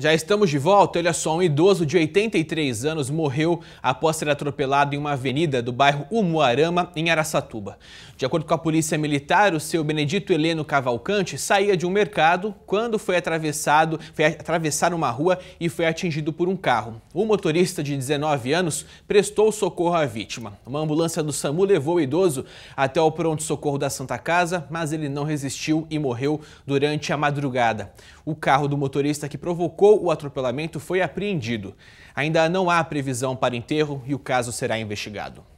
Já estamos de volta. Olha só, um idoso de 83 anos morreu após ser atropelado em uma avenida do bairro Umuarama, em Araçatuba. De acordo com a polícia militar, o seu Benedito Heleno Cavalcante saía de um mercado quando foi atravessado, foi atravessar uma rua e foi atingido por um carro. O motorista de 19 anos prestou socorro à vítima. Uma ambulância do SAMU levou o idoso até o pronto-socorro da Santa Casa, mas ele não resistiu e morreu durante a madrugada. O carro do motorista que provocou provocou o atropelamento foi apreendido. Ainda não há previsão para enterro e o caso será investigado.